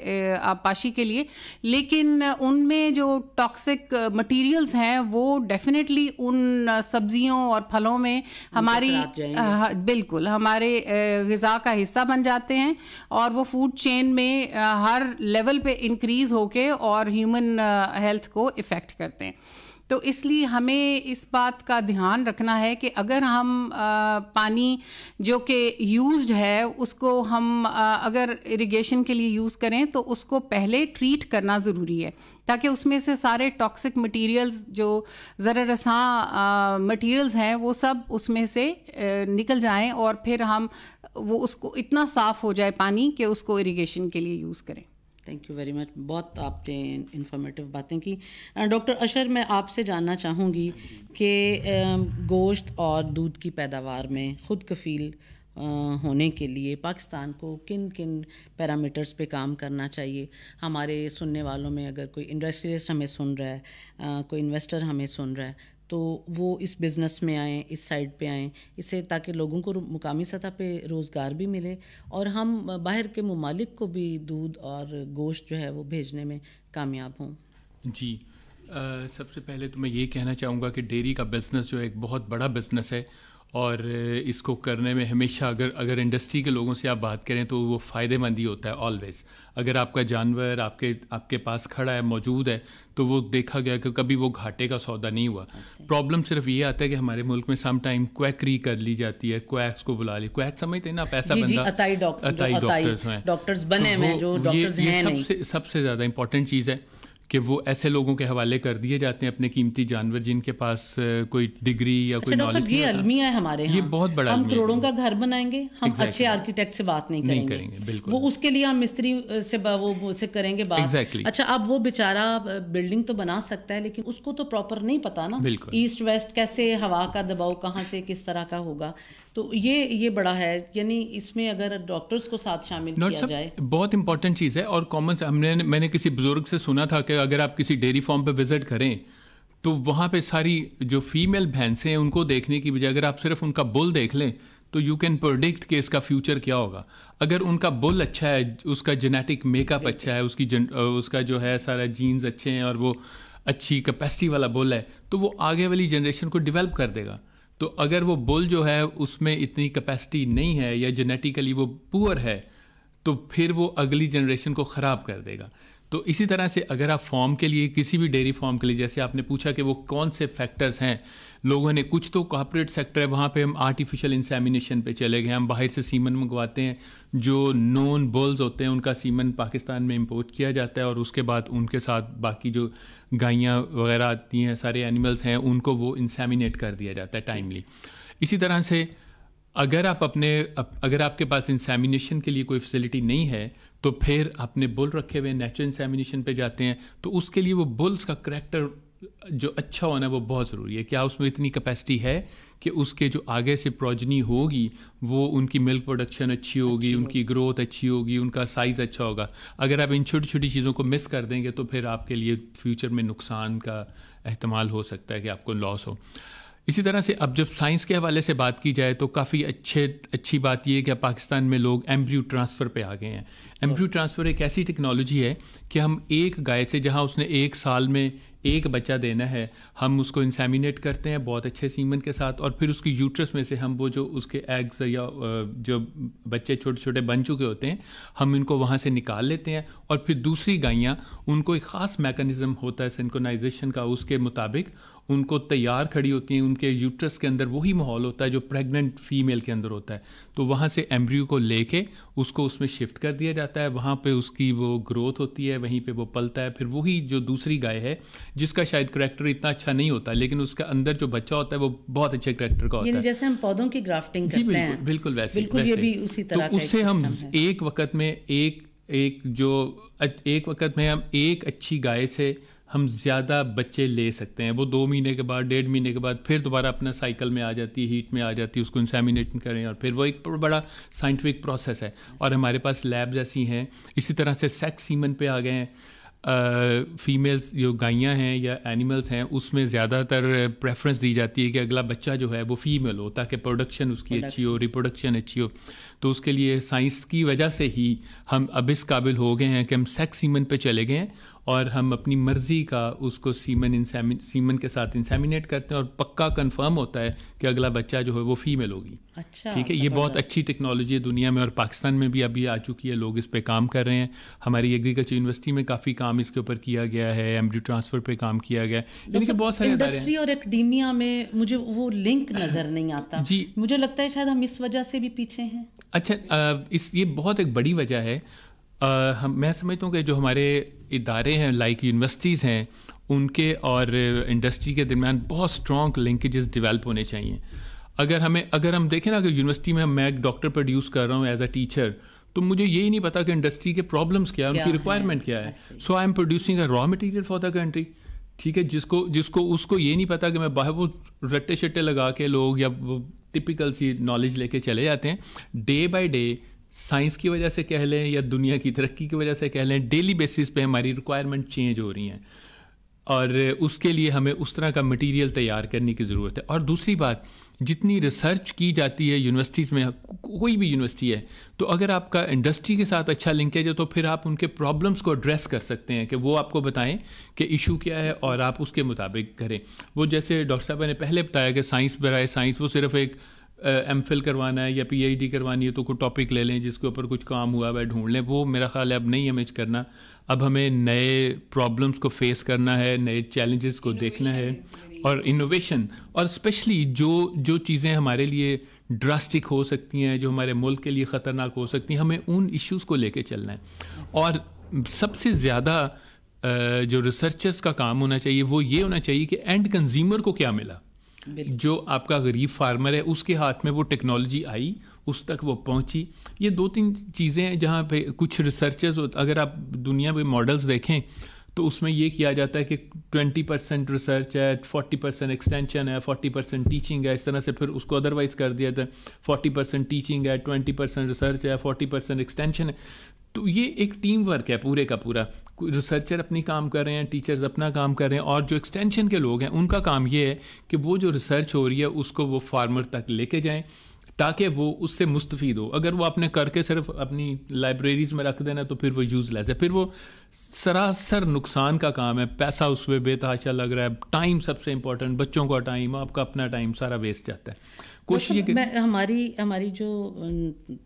B: आबपाशी के लिए लेकिन उनमें जो टॉक्सिक मटीरियल मटेरियल्स हैं वो डेफिनेटली उन सब्जियों और फलों में हमारी बिल्कुल हमारे गज़ा का हिस्सा बन जाते हैं और वो फूड चेन में हर लेवल पे इंक्रीज़ होके और ह्यूमन हेल्थ को इफ़ेक्ट करते हैं तो इसलिए हमें इस बात का ध्यान रखना है कि अगर हम आ, पानी जो कि यूज्ड है उसको हम आ, अगर इरिगेशन के लिए यूज़ करें तो उसको पहले ट्रीट करना ज़रूरी है ताकि उसमें से सारे टॉक्सिक मटेरियल्स जो ज़रा रसा मटेरियल्स हैं वो सब उसमें से निकल जाएं और फिर हम वो उसको इतना साफ़ हो जाए पानी कि उसको इरिगेशन के लिए यूज़ करें थैंक
A: यू वेरी मच बहुत आपने इंफॉर्मेटिव बातें की डॉक्टर अशर मैं आपसे जानना चाहूँगी कि गोश्त और दूध की पैदावार में खुद कफील होने के लिए पाकिस्तान को किन किन पैरामीटर्स पे काम करना चाहिए हमारे सुनने वालों में अगर कोई इंडस्ट्रियस्ट हमें सुन रहा है कोई इन्वेस्टर हमें सुन रहा है तो वो इस बिज़नेस में आएँ इस साइड पे आएँ इससे ताकि लोगों को मुकामी सतह पे रोज़गार भी मिले और हम बाहर के ममालिक को भी दूध और गोश्त जो है वो भेजने में कामयाब हों
C: जी आ, सबसे पहले तो मैं ये कहना चाहूँगा कि डेयरी का बिज़नेस जो है एक बहुत बड़ा बिज़नेस है और इसको करने में हमेशा अगर अगर इंडस्ट्री के लोगों से आप बात करें तो वो फ़ायदेमंद ही होता है ऑलवेज़ अगर आपका जानवर आपके आपके पास खड़ा है मौजूद है तो वो देखा गया कि कभी वो घाटे का सौदा नहीं हुआ प्रॉब्लम सिर्फ ये आता है कि हमारे मुल्क में सम टाइम क्वैकरी कर ली जाती है क्वैक्स को बुला ली क्वैक समझते हैं ना आप ऐसा बंदा अताई डॉक्टर्स हैं तो
A: बने हैं जो
C: सबसे ज़्यादा इंपॉर्टेंट चीज़ है कि वो ऐसे लोगों के हवाले कर दिए जाते हैं अपने कीमती जानवर जिनके पास कोई डिग्री या अच्छा, कोई नॉलेज नहीं अलमिया है हमारे ये बहुत बड़ा हम करोड़ों
A: का घर बनाएंगे हम exactly. अच्छे आर्किटेक्ट से बात नहीं करेंगे,
C: नहीं करेंगे बिल्कुल वो
A: उसके लिए हम मिस्त्री से वो से करेंगे बात exactly. अच्छा अब वो बेचारा बिल्डिंग तो बना सकता है लेकिन उसको तो प्रॉपर नहीं पता ना ईस्ट वेस्ट कैसे हवा का दबाव कहाँ से किस तरह का होगा तो ये ये बड़ा है यानी इसमें अगर डॉक्टर्स को साथ शामिल किया जाए
C: बहुत इंपॉर्टेंट चीज़ है और कॉमन हमने मैंने किसी बुजुर्ग से सुना था कि अगर आप किसी डेयरी फार्म पर विजिट करें तो वहाँ पे सारी जो फीमेल भैंस हैं उनको देखने की बजाय अगर आप सिर्फ उनका बुल देख लें तो यू कैन प्रोडिक्ट कि इसका फ्यूचर क्या होगा अगर उनका बुल अच्छा है उसका जेनेटिक मेकअप अच्छा है उसकी जन, उसका जो है सारा जीन्स अच्छे हैं और वो अच्छी कैपेसिटी वाला बुल है तो वो आगे वाली जनरेशन को डेवलप कर देगा तो अगर वो बुल जो है उसमें इतनी कैपेसिटी नहीं है या जेनेटिकली वो पुअर है तो फिर वो अगली जनरेशन को ख़राब कर देगा तो इसी तरह से अगर आप फॉर्म के लिए किसी भी डेयरी फॉर्म के लिए जैसे आपने पूछा कि वो कौन से फैक्टर्स हैं लोगों ने कुछ तो कॉपरेट सेक्टर है वहाँ पे हम आर्टिफिशियल इंसेमिनेशन पे चले गए हम बाहर से सीमन मंगवाते हैं जो नॉन बोल्स होते हैं उनका सीमन पाकिस्तान में इम्पोर्ट किया जाता है और उसके बाद उनके साथ बाकी जो गाइयाँ वगैरह आती हैं सारे एनिमल्स हैं उनको वो इंसेमिनेट कर दिया जाता है टाइमली इसी तरह से अगर आप अपने अगर आपके पास इंसेमिनेशन के लिए कोई फैसिलिटी नहीं है तो फिर आपने बुल रखे हुए नेचुरल इंसेमिनेशन पे जाते हैं तो उसके लिए वो बुल्स का करेक्टर जो अच्छा होना है वो बहुत ज़रूरी है क्या उसमें इतनी कैपेसिटी है कि उसके जो आगे से प्रोजनी होगी वो उनकी मिल्क प्रोडक्शन अच्छी होगी उनकी ग्रोथ अच्छी होगी उनका साइज़ अच्छा होगा अगर आप इन छोटी छोटी चीज़ों को मिस कर देंगे तो फिर आपके लिए फ्यूचर में नुकसान का अहतमाल हो सकता है कि आपको लॉस हो इसी तरह से अब जब साइंस के हवाले से बात की जाए तो काफ़ी अच्छे अच्छी बात यह है कि पाकिस्तान में लोग एम्ब्रियो ट्रांसफ़र पे आ गए हैं एम्ब्रियो ट्रांसफ़र एक ऐसी टेक्नोलॉजी है कि हम एक गाय से जहां उसने एक साल में एक बच्चा देना है हम उसको इंसेमिनेट करते हैं बहुत अच्छे सीमन के साथ और फिर उसकी यूट्रस में से हम वो जो उसके एग्स या जो बच्चे छोटे छोटे बन चुके होते हैं हम इनको वहाँ से निकाल लेते हैं और फिर दूसरी गायें उनको एक ख़ास मैकेनिज़्म होता है सिंकोनाइजेशन का उसके मुताबिक उनको तैयार खड़ी होती हैं उनके यूट्रस के अंदर वही माहौल होता है जो प्रेग्नेंट फीमेल के अंदर होता है तो वहाँ से एम्ब्रियो को लेके उसको उसमें शिफ्ट कर दिया जाता है वहाँ पे उसकी वो ग्रोथ होती है वहीं पे वो पलता है फिर वही जो दूसरी गाय है जिसका शायद करेक्टर इतना अच्छा नहीं होता लेकिन उसका अंदर जो बच्चा होता है वो बहुत अच्छे करैक्टर का होता है जैसे
A: हम पौधों की ग्राफ्टिंग जी बिल्कुल
C: बिल्कुल वैसे बिल्कुल
A: उसी तरह तो उससे हम
C: एक वक्त में एक एक जो एक वक्त में हम एक अच्छी गाय से हम ज़्यादा बच्चे ले सकते हैं वो दो महीने के बाद डेढ़ महीने के बाद फिर दोबारा अपना साइकिल में आ जाती है हीट में आ जाती है उसको इंसेमिनेट करें और फिर वो एक बड़ा साइंटिफिक प्रोसेस है और हमारे पास लैब्स ऐसी हैं इसी तरह से सेक्स सीमन पे आ गए हैं फीमेल्स जो गाइयाँ हैं या एनिमल्स हैं उसमें ज़्यादातर प्रेफरेंस दी जाती है कि अगला बच्चा जो है वो फीमेल हो ताकि प्रोडक्शन उसकी अच्छी हो रिप्रोडक्शन अच्छी हो तो उसके लिए साइंस की वजह से ही हम अब इस काबिल हो गए हैं कि हम सेक्स सीमन पे चले गए हैं और हम अपनी मर्ज़ी का उसको सीमन सीमन के साथ इंसेमिनेट करते हैं और पक्का कंफर्म होता है कि अगला बच्चा जो है वो फीमेल होगी
A: अच्छा ठीक है ये बहुत
C: अच्छी टेक्नोलॉजी है दुनिया में और पाकिस्तान में भी अभी आ चुकी है लोग इस पर काम कर रहे हैं हमारी एग्रीकल्चर यूनिवर्सिटी में काफ़ी काम इसके ऊपर किया गया है एम ट्रांसफ़र पर काम किया गया है मतलब बहुत सारे इंडस्ट्री
A: और एकडीमिया में मुझे वो लिंक नज़र नहीं आता जी मुझे लगता है शायद हम इस वजह से भी पीछे हैं
C: अच्छा आ, इस ये बहुत एक बड़ी वजह है आ, हम मैं समझता हूँ कि जो हमारे इदारे हैं लाइक यूनिवर्सिटीज़ हैं उनके और इंडस्ट्री के दरमियान बहुत स्ट्रॉन्ग लिंकेजेस डेवलप होने चाहिए अगर हमें अगर हम देखें ना अगर यूनिवर्सिटी में मैं एक डॉक्टर प्रोड्यूस कर रहा हूँ एज अ टीचर तो मुझे यही नहीं पता कि इंडस्ट्री के प्रॉब्लम्स क्या है उनकी रिक्वायरमेंट क्या है so I am producing a raw material for the country ठीक है जिसको जिसको उसको ये नहीं पता कि मैं बाहर वो रट्टे शट्टे लगा के लोग या टिपिकल सी नॉलेज लेके चले जाते हैं डे बाय डे साइंस की वजह से कह लें या दुनिया की तरक्की की वजह से कह लें डेली बेसिस पे हमारी रिक्वायरमेंट चेंज हो रही हैं और उसके लिए हमें उस तरह का मटेरियल तैयार करने की ज़रूरत है और दूसरी बात जितनी रिसर्च की जाती है यूनिवर्सिटीज़ में कोई भी यूनिवर्सिटी है तो अगर आपका इंडस्ट्री के साथ अच्छा लिंकेज है तो फिर आप उनके प्रॉब्लम्स को एड्रेस कर सकते हैं कि वो आपको बताएं कि इशू क्या है और आप उसके मुताबिक करें वो जैसे डॉक्टर साहब ने पहले बताया कि साइंस बराए साइंस वो सिर्फ एक एम फिल करवाना है या पी करवानी है तो कोई टॉपिक ले लें जिसके ऊपर कुछ काम हुआ है ढूंढ लें वो मेरा ख्याल है अब नहीं हमें करना अब हमें नए प्रॉब्लम्स को फेस करना है नए चैलेंजेस को देखना है और इनोवेशन और स्पेशली जो जो चीज़ें हमारे लिए ड्रास्टिक हो सकती हैं जो हमारे मुल्क के लिए ख़तरनाक हो सकती हैं हमें उन इश्यूज़ को लेके चलना है और सबसे ज़्यादा जो रिसर्चर्स का काम होना चाहिए वो ये होना चाहिए कि एंड कंज्यूमर को क्या मिला जो आपका गरीब फार्मर है उसके हाथ में वो टेक्नोलॉजी आई उस तक वो पहुंची ये दो तीन चीज़ें हैं जहाँ पे कुछ रिसर्चर्स अगर आप दुनिया में मॉडल्स देखें तो उसमें ये किया जाता है कि 20 परसेंट रिसर्च है 40 परसेंट एक्सटेंशन है 40 परसेंट टीचिंग है इस तरह से फिर उसको अदरवाइज कर दिया जाता है 40 परसेंट टीचिंग है 20 परसेंट रिसर्च है 40 परसेंट एक्सटेंशन है तो ये एक टीम वर्क है पूरे का पूरा रिसर्चर अपनी काम कर रहे हैं टीचर्स अपना काम कर रहे हैं और जो एक्सटेंशन के लोग हैं उनका काम ये है कि वो जो रिसर्च हो रही है उसको वो फार्मर तक लेके जाएं ताकि वो उससे मुस्तफ़ी हो अगर वो अपने करके सिर्फ अपनी लाइब्रेरीज़ में रख देना तो फिर वो यूज़लेस है फिर वो सरासर नुकसान का काम है पैसा उस पर बेतहाशा लग रहा है टाइम सबसे इम्पोर्टेंट बच्चों का टाइम आपका अपना टाइम सारा वेस्ट जाता है कोशिश ये मैं
A: हमारी हमारी जो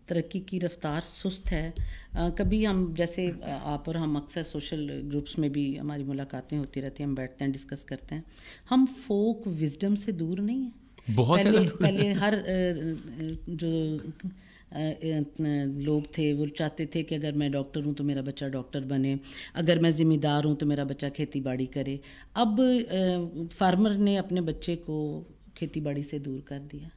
A: तरक्की की रफ्तार सुस्त है आ, कभी हम जैसे आप और हम अक्सर सोशल ग्रुप्स में भी हमारी मुलाकातें होती रहती हैं हम बैठते हैं डिस्कस करते हैं हम फोक विजडम से दूर नहीं हैं बहुत पहले, पहले हर जो लोग थे वो चाहते थे कि अगर मैं डॉक्टर हूँ तो मेरा बच्चा डॉक्टर बने अगर मैं ज़िम्मेदार हूँ तो मेरा बच्चा खेती बाड़ी करे अब फार्मर ने अपने बच्चे को खेती बाड़ी से दूर कर दिया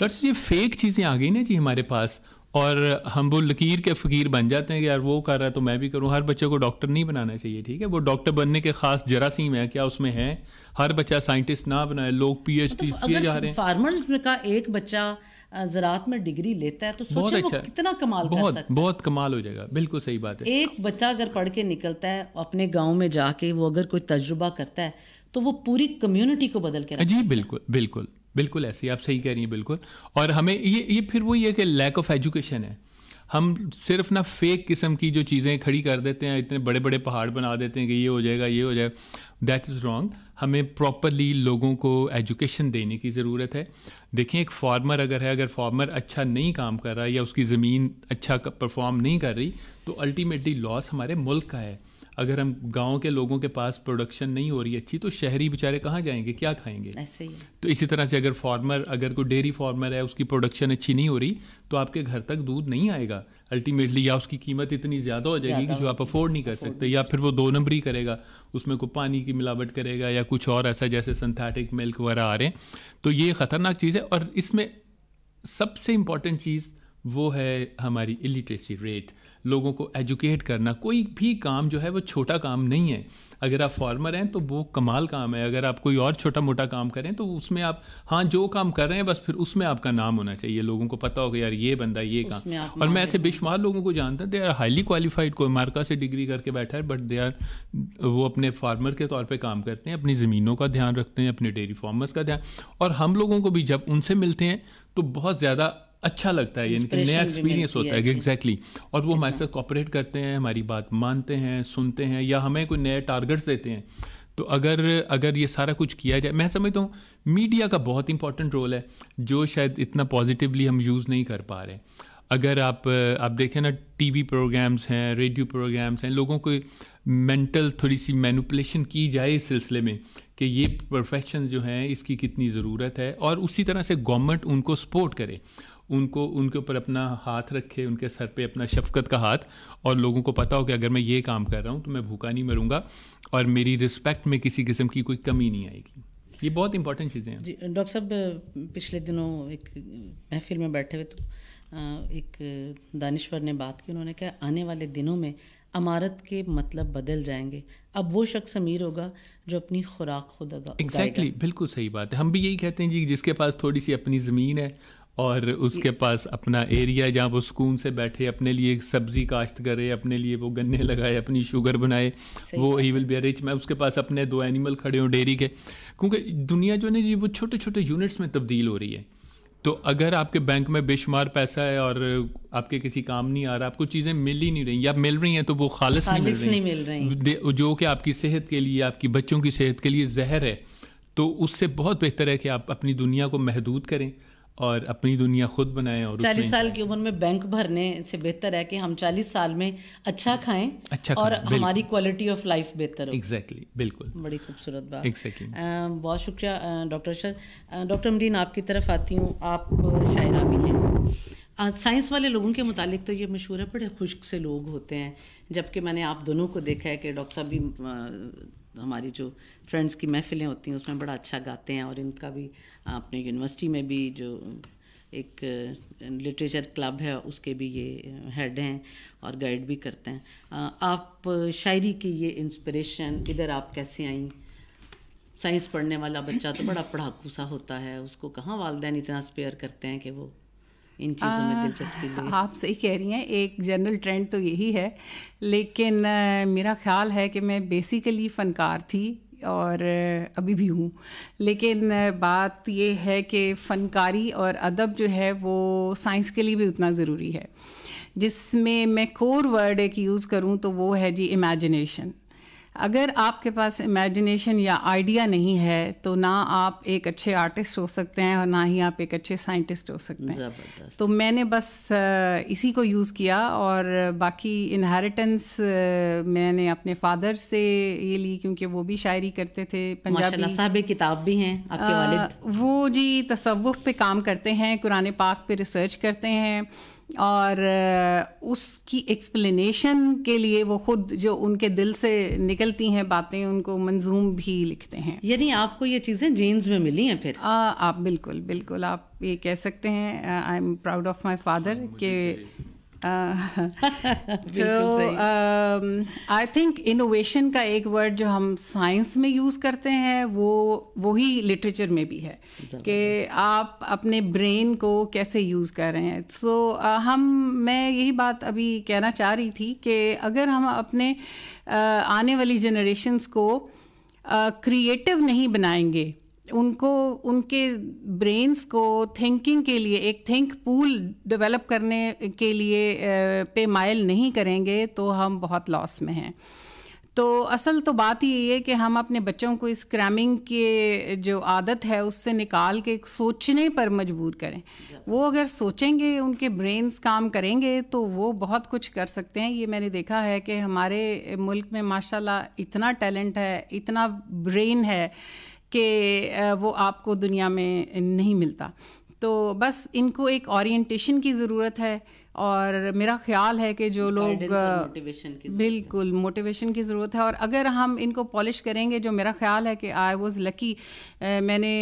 C: डॉक्टर ये फेक चीज़ें आ गई ना जी हमारे पास और हम वो लकीर के फ़कीर बन जाते हैं कि यार वो कर रहा है तो मैं भी करूँ हर बच्चे को डॉक्टर नहीं बनाना चाहिए ठीक है वो डॉक्टर बनने के खास जरासीम है क्या उसमें है हर बच्चा साइंटिस्ट ना बनाए लोग पी एच डी किए जा रहे हैं
A: फार्मर्स का एक बच्चा ज़रात में डिग्री लेता है तो सोचो अच्छा, वो कितना कमाल बहुत कर सकता
C: बहुत कमाल हो जाएगा बिल्कुल सही बात है
A: एक बच्चा अगर पढ़ के निकलता है अपने गाँव में जाके वो अगर कोई तजुर्बा करता है तो वो पूरी कम्युनिटी को
C: बदल के जी बिल्कुल बिल्कुल बिल्कुल ऐसे आप सही कह रही हैं बिल्कुल और हमें ये ये फिर वही है कि लैक ऑफ एजुकेशन है हम सिर्फ ना फेक किस्म की जो चीज़ें खड़ी कर देते हैं इतने बड़े बड़े पहाड़ बना देते हैं कि ये हो जाएगा ये हो जाएगा दैट इज़ रॉन्ग हमें प्रॉपरली लोगों को एजुकेशन देने की ज़रूरत है देखें एक फार्मर अगर है अगर फार्मर अच्छा नहीं काम कर रहा या उसकी ज़मीन अच्छा परफॉर्म नहीं कर रही तो अल्टीमेटली लॉस हमारे मुल्क का है अगर हम गांव के लोगों के पास प्रोडक्शन नहीं हो रही अच्छी तो शहरी बेचारे कहाँ जाएंगे क्या खाएंगे ऐसे ही तो इसी तरह से अगर फार्मर अगर कोई डेयरी फार्मर है उसकी प्रोडक्शन अच्छी नहीं हो रही तो आपके घर तक दूध नहीं आएगा अल्टीमेटली या उसकी कीमत इतनी ज़्यादा हो जाएगी कि जो आप अफोर्ड नहीं कर सकते या फिर वो दो नंबरी करेगा उसमें कोई पानी की मिलावट करेगा या कुछ और ऐसा जैसे सिंथेटिक मिल्क वगैरह आ रहे हैं तो ये ख़तरनाक चीज़ है और इसमें सबसे इम्पॉर्टेंट चीज़ वो है हमारी इलिटरेसी रेट लोगों को एजुकेट करना कोई भी काम जो है वो छोटा काम नहीं है अगर आप फार्मर हैं तो वो कमाल काम है अगर आप कोई और छोटा मोटा काम करें तो उसमें आप हाँ जो काम कर रहे हैं बस फिर उसमें आपका नाम होना चाहिए लोगों को पता होगा यार ये बंदा ये काम और मैं ऐसे बेशुमार लोगों को जानता दे आर हाईली क्वालिफाइड कोई मार्का से डिग्री करके बैठा है बट दे आर वो अपने फार्मर के तौर पर काम करते हैं अपनी ज़मीनों का ध्यान रखते हैं अपने डेयरी फार्मर्स का ध्यान और हम लोगों को भी जब उनसे मिलते हैं तो बहुत ज़्यादा अच्छा लगता है यानी कि नया एक्सपीरियंस होता है एग्जैक्टली exactly. और वो हमारे साथ कॉपरेट करते हैं हमारी बात मानते हैं सुनते हैं या हमें कोई नए टारगेट्स देते हैं तो अगर अगर ये सारा कुछ किया जाए मैं समझता हूँ मीडिया का बहुत इंपॉर्टेंट रोल है जो शायद इतना पॉजिटिवली हम यूज़ नहीं कर पा रहे अगर आप आप देखें ना टीवी प्रोग्राम्स हैं रेडियो प्रोग्राम्स हैं लोगों को मेंटल थोड़ी सी मैनुपलेशन की जाए इस सिलसिले में कि ये प्रोफेशन जो हैं इसकी कितनी ज़रूरत है और उसी तरह से गवर्नमेंट उनको सपोर्ट करे उनको उनके ऊपर अपना हाथ रखे उनके सर पे अपना शफकत का हाथ और लोगों को पता हो कि अगर मैं ये काम कर रहा हूँ तो मैं भूखा नहीं मरूँगा और मेरी रिस्पेक्ट में किसी किस्म की कोई कमी नहीं आएगी ये बहुत इंपॉर्टेंट चीज़ें हैं जी
A: डॉक्टर साहब पिछले दिनों एक महफिल में बैठे हुए तो एक दानश्वर ने बात की उन्होंने कहा आने वाले दिनों में अमारत के मतलब बदल जाएंगे अब वो शख्स अमीर होगा जो अपनी खुराक खुद एग्जैक्टली exactly, बिल्कुल
C: सही बात है हम भी यही कहते हैं जी जिसके पास थोड़ी सी अपनी ज़मीन है और उसके पास अपना एरिया जहाँ वो सुकून से बैठे अपने लिए सब्जी काश्त करे अपने लिए वो गन्ने लगाए अपनी शुगर बनाए वो ही विल बी रिच मैं उसके पास अपने दो एनिमल खड़े हों डेयरी के क्योंकि दुनिया जो है ना जी वो छोटे छोटे यूनिट्स में तब्दील हो रही है तो अगर आपके बैंक में बेशुमार पैसा है और आपके किसी काम नहीं आ रहा आपको चीज़ें मिल ही नहीं रही या मिल रही हैं तो वो खालस, नहीं मिल रही, नहीं मिल रही। जो कि आपकी सेहत के लिए आपकी बच्चों की सेहत के लिए जहर है तो उससे बहुत बेहतर है कि आप अपनी दुनिया को महदूद करें और अपनी दुनिया खुद बनाएं और चालीस साल
A: की उम्र में बैंक भरने से बेहतर है कि हम चालीस साल में अच्छा खाएं
C: अच्छा और खाएं, हमारी
A: क्वालिटी ऑफ लाइफ बेहतर हो
C: एग्जैक्टली exactly, बिल्कुल
A: बड़ी खूबसूरत बात एग्जैक्टली exactly. बहुत शुक्रिया डॉक्टर सर डॉक्टर अमरीन आपकी तरफ आती हूँ आप शायरा भी हैं साइंस वाले लोगों के मुतालिक तो ये मशहूर है बड़े खुश्क से लोग होते हैं जबकि मैंने आप दोनों को देखा है कि डॉक्टर साहब भी हमारी जो फ्रेंड्स की महफिलें होती हैं उसमें बड़ा अच्छा गाते हैं और इनका भी आपने यूनिवर्सिटी में भी जो एक लिटरेचर क्लब है उसके भी ये हेड हैं और गाइड भी करते हैं आप शायरी की ये इंस्पिरेशन इधर आप कैसे आई साइंस पढ़ने वाला बच्चा तो बड़ा पढ़ाकू सा होता है उसको कहाँ वालदेन इतना स्पेयर करते हैं कि वो इन चीज़ों में दिलचस्पी ले आप
B: सही कह रही हैं एक जनरल ट्रेंड तो यही है लेकिन मेरा ख्याल है कि मैं बेसिकली फ़नकार थी और अभी भी हूँ लेकिन बात ये है कि फ़नकारी और अदब जो है वो साइंस के लिए भी उतना ज़रूरी है जिसमें मैं कोर वर्ड एक यूज़ करूँ तो वो है जी इमेजिनेशन अगर आपके पास इमेजिनेशन या आइडिया नहीं है तो ना आप एक अच्छे आर्टिस्ट हो सकते हैं और ना ही आप एक अच्छे साइंटिस्ट हो सकते हैं तो मैंने बस इसी को यूज़ किया और बाकी इनहेरिटेंस मैंने अपने फादर से ये ली क्योंकि वो भी शायरी करते थे पंजाबी साहब किताब भी हैं आपके वो जी तसव्वुफ़ पे काम करते हैं कुरान पाक पे रिसर्च करते हैं और उसकी एक्सप्लेनेशन के लिए वो खुद जो उनके दिल से निकलती हैं बातें उनको मंजूम भी लिखते हैं यानी आपको ये चीज़ें जीन्स में मिली हैं फिर आ, आप बिल्कुल बिल्कुल आप ये कह सकते हैं I am proud of my father के Uh, [LAUGHS] तो आई थिंक इनोवेशन का एक वर्ड जो हम साइंस में यूज़ करते हैं वो वही लिटरेचर में भी है कि आप अपने ब्रेन को कैसे यूज़ कर रहे हैं सो so, uh, हम मैं यही बात अभी कहना चाह रही थी कि अगर हम अपने uh, आने वाली जनरेशन्स को क्रिएटिव uh, नहीं बनाएंगे उनको उनके ब्रेन्स को थिंकिंग के लिए एक थिंक पूल डेवलप करने के लिए पे माइल नहीं करेंगे तो हम बहुत लॉस में हैं तो असल तो बात यही है कि हम अपने बच्चों को इस क्रैमिंग के जो आदत है उससे निकाल के सोचने पर मजबूर करें वो अगर सोचेंगे उनके ब्रेन्स काम करेंगे तो वो बहुत कुछ कर सकते हैं ये मैंने देखा है कि हमारे मुल्क में माशाल्लाह इतना टैलेंट है इतना ब्रेन है कि वो आपको दुनिया में नहीं मिलता तो बस इनको एक ओरिएंटेशन की ज़रूरत है और मेरा ख्याल है कि जो लोग मोटिवेशन की बिल्कुल मोटिवेशन की ज़रूरत है और अगर हम इनको पॉलिश करेंगे जो मेरा ख्याल है कि आई वॉज़ लकी मैंने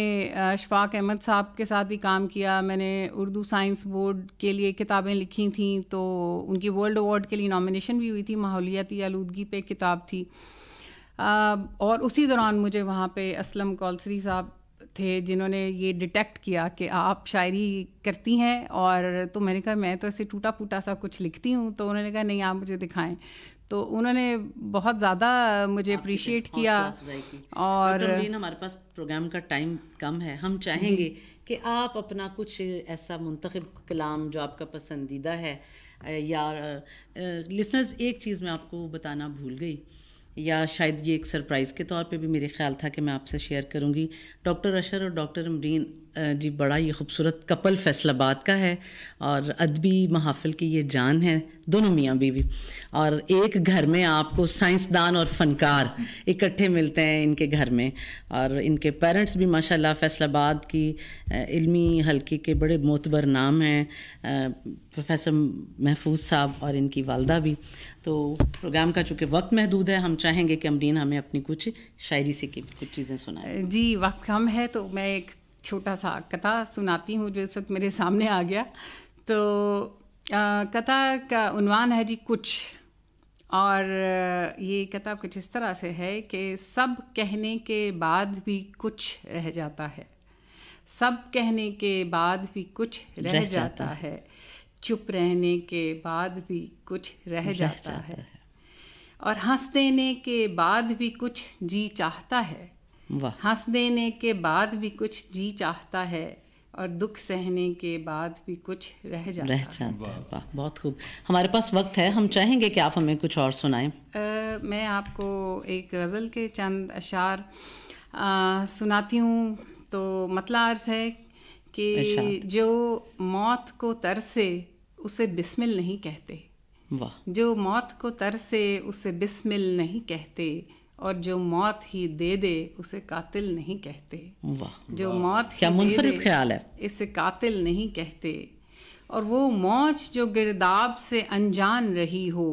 B: अशफाक अहमद साहब के साथ भी काम किया मैंने उर्दू साइंस बोर्ड के लिए किताबें लिखी थी तो उनकी वर्ल्ड अवार्ड के लिए नॉमिनेशन भी हुई थी माहौलियाती आलूदगी पे किताब थी Um, और उसी दौरान मुझे वहाँ पे असलम कौलसरी साहब थे जिन्होंने ये डिटेक्ट किया कि आप शायरी करती हैं और तो मैंने कहा मैं तो ऐसे टूटा फूटा सा कुछ लिखती हूँ तो उन्होंने कहा नहीं आप मुझे दिखाएं तो उन्होंने बहुत ज़्यादा मुझे अप्रिशिएट किया
A: और हमारे पास प्रोग्राम का टाइम कम है हम चाहेंगे कि आप अपना कुछ ऐसा मंतखब कलाम जो आपका पसंदीदा है या लिसनर्स एक चीज़ मैं आपको बताना भूल गई या शायद ये एक सरप्राइज़ के तौर पे भी मेरे ख्याल था कि मैं आपसे शेयर करूँगी डॉक्टर अशर और डॉक्टर अमरीन जी बड़ा ये खूबसूरत कपल फैसलाबाद का है और अदबी महाफिल की ये जान है दोनों मियाँ बीवी और एक घर में आपको साइंसदान और फ़नकार इकट्ठे मिलते हैं इनके घर में और इनके पेरेंट्स भी माशाल्लाह फैसलाबाद की इल्मी हलके के बड़े मोतबर नाम हैं प्रोफेसर महफूज साहब और इनकी वालदा भी तो प्रोग्राम का चूँकि वक्त महदूद है हम चाहेंगे कि अमरीन हमें अपनी कुछ शायरी से की कुछ चीज़ें सुनाएं
B: जी वक्त कम है तो मैं एक छोटा सा कथा सुनाती हूँ जो इस वक्त मेरे सामने आ गया तो कथा का उनवान है जी कुछ और ये कथा कुछ इस तरह से है कि सब कहने के बाद भी कुछ रह जाता है सब कहने के बाद भी कुछ रह, रह जाता, जाता है चुप रहने के बाद भी कुछ रह, रह जाता, जाता है और हंस देने के बाद भी कुछ जी चाहता है हंस देने के बाद भी कुछ जी चाहता है और दुख सहने के बाद भी कुछ रह जाता रह जाता
A: है वाह बहुत खूब हमारे पास वक्त है हम चाहेंगे कि आप हमें कुछ और सुनाएं
B: मैं आपको एक गज़ल के चंद अशार आ, सुनाती हूँ तो मतला अर्ज है कि जो मौत को तरसे उसे बिस्मिल नहीं कहते वाह जो मौत को तरसे उसे बिस्मिल नहीं कहते और जो मौत ही दे दे उसे कातिल नहीं कहते
A: वाह जो मौत क्या दे ख्याल है
B: इसे कातिल नहीं कहते और वो मौज जो गिरदाब से अनजान रही हो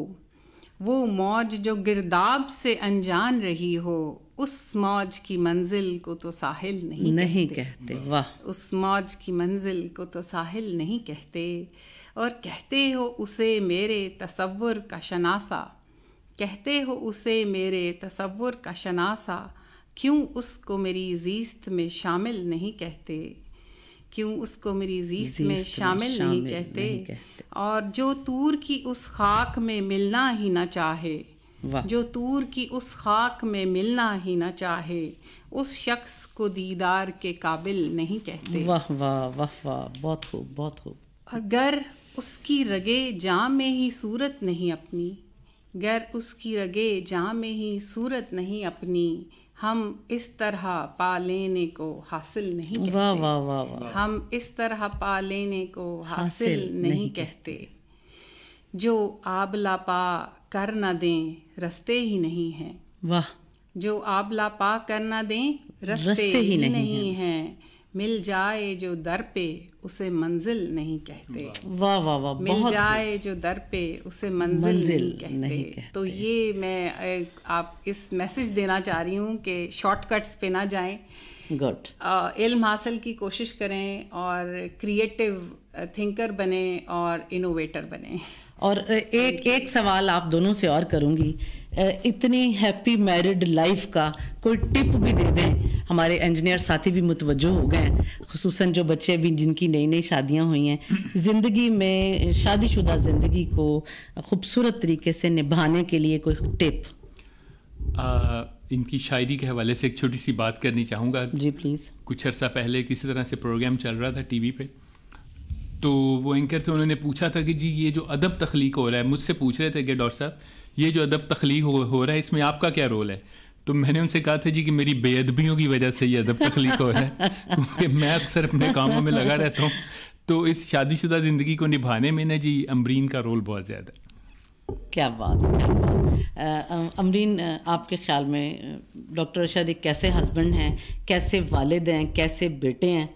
B: वो मौज जो गिरदाब से अनजान रही हो उस मौज की मंजिल को तो साहिल नहीं नहीं कहते,
A: कहते। वाह
B: उस मौज की मंजिल को तो साहिल नहीं कहते और कहते हो उसे मेरे तसव्वुर का शनासा कहते हो उसे मेरे तसवुर का शनासा क्यों उसको मेरी जीस्त में शामिल नहीं कहते क्यों उसको मेरी जीस्त में शामिल नहीं कहते, नहीं कहते और जो तूर की उस खाक में मिलना ही ना चाहे जो तूर की उस खाक में मिलना ही ना चाहे उस शख्स को दीदार के काबिल नहीं कहते
A: वाह वाह वाह वाह बहुत खूब बहुत खूब
B: अगर उसकी रगे जाम में ही सूरत नहीं अपनी गैर उसकी रगे जहाँ में ही सूरत नहीं अपनी हम इस तरह पा लेने को हासिल नहीं कहते वा,
A: वा, वा, वा। हम
B: इस तरह पा लेने को हासिल, हासिल नहीं, नहीं कहते जो आबला पा कर ना दें रस्ते ही नहीं हैं वाह जो आबला पा कर ना दें रस्ते, रस्ते ही, ही नहीं, नहीं हैं है। मिल जाए जो दर पे उसे मंजिल नहीं कहते
A: वाह वाह वाह मिल जाए
B: जो दर पे उसे मंजिल, मंजिल
A: नहीं, कहते। नहीं कहते
B: तो ये मैं आप इस मैसेज देना चाह रही हूँ कि शॉर्टकट्स पे ना जाए गुड इल्म हासिल की कोशिश करें और क्रिएटिव थिंकर बने और इनोवेटर बने
A: और एक एक सवाल आप दोनों से और करूँगी इतनी हैप्पी मैरिड लाइफ का कोई टिप भी दे दें हमारे इंजीनियर साथी भी मुतवजो हो गए हैं खसूस जो बच्चे भी जिनकी नई नई शादियां हुई हैं ज़िंदगी में शादीशुदा ज़िंदगी को खूबसूरत तरीके से निभाने के लिए कोई टिप
C: आ, इनकी शायरी के हवाले से एक छोटी सी बात करनी चाहूँगा जी प्लीज़ कुछ अर्सा पहले किसी तरह से प्रोग्राम चल रहा था टीवी पर तो वो एंकर थे उन्होंने पूछा था कि जी ये जो अदब तख्लीक हो रहा है मुझसे पूछ रहे थे कि डॉक्टर साहब ये जो अदब तख्लीक हो, हो रहा है इसमें आपका क्या रोल है तो मैंने उनसे कहा था जी कि मेरी बेअदबियों की वजह से ये अदब तख्लीक हो रहा है क्योंकि मैं अक्सर अपने कामों में लगा रहता हूँ तो इस शादीशुदा ज़िंदगी को निभाने में ना जी अमरीन का रोल बहुत ज़्यादा है
A: क्या बात अमरीन आपके ख्याल में डॉक्टर अरशद एक कैसे हस्बैंड हैं कैसे वालिद हैं कैसे बेटे हैं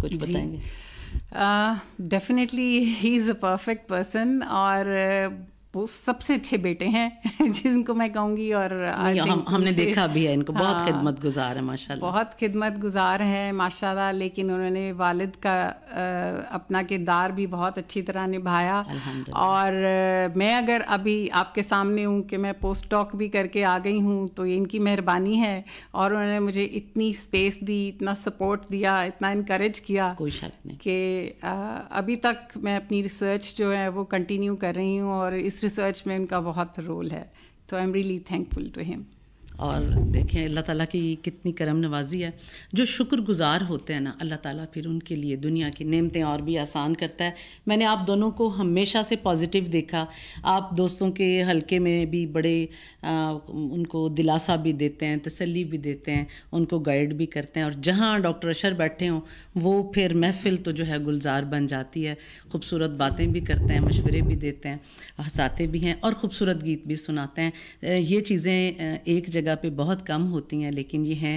A: कुछ
B: बताएंगे definitely he is a perfect person और वो सबसे अच्छे बेटे हैं [LAUGHS] जिनको मैं कहूँगी और हम हमने देखा भी है इनको बहुत हाँ। खिदमत
A: गुजार है माशाल्लाह
B: बहुत खिदमत गुजार हैं माशाल्लाह लेकिन उन्होंने वालिद का आ, अपना किरदार भी बहुत अच्छी तरह निभाया और मैं अगर अभी आपके सामने हूँ कि मैं पोस्ट डॉक भी करके आ गई हूँ तो इनकी मेहरबानी है और उन्होंने मुझे इतनी स्पेस दी इतना सपोर्ट दिया इतना इनक्रेज किया कि अभी तक मैं अपनी रिसर्च जो है वो कंटिन्यू कर रही हूँ और इस रिसर्च में उनका बहुत रोल है तो I am really thankful to him
A: और देखें अल्लाह ताला की कितनी करम नवाजी है जो शुक्रगुजार होते हैं ना अल्लाह ताला फिर उनके लिए दुनिया की नेमतें और भी आसान करता है मैंने आप दोनों को हमेशा से पॉजिटिव देखा आप दोस्तों के हलके में भी बड़े आ, उनको दिलासा भी देते हैं तसली भी देते हैं उनको गाइड भी करते हैं और जहाँ डॉक्टर अशर बैठे हों वो फिर महफिल तो जो है गुलजार बन जाती है खूबसूरत बातें भी करते हैं मशवरे भी देते हैं हंसाते भी हैं और ख़ूबसूरत गीत भी सुनाते हैं ये चीज़ें एक जगह जगह पे बहुत कम होती हैं लेकिन ये हैं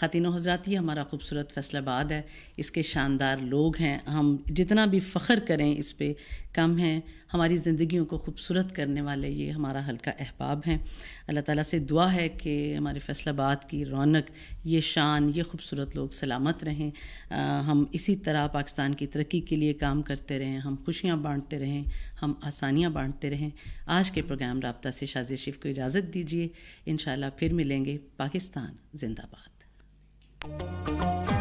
A: ख़ातिन हज़रा ही हमारा खूबसूरत फैसलाबाद है इसके शानदार लोग हैं हम जितना भी फ़ख्र करें इस पर कम हैं हमारी ज़िंदगियों को खूबसूरत करने वाले ये हमारा हल्का अहबाब हैं अल्लाह ताला से दुआ है कि हमारे फैसलाबाद की रौनक ये शान ये खूबसूरत लोग सलामत रहें आ, हम इसी तरह पाकिस्तान की तरक्की के लिए काम करते रहें हम खुशियाँ बाँटते रहें हम आसानियाँ बाँटते रहें आज के प्रोग्राम रबता से शाज़ शिफ को इजाज़त दीजिए इन फिर मिलेंगे पाकिस्तान जिंदाबाद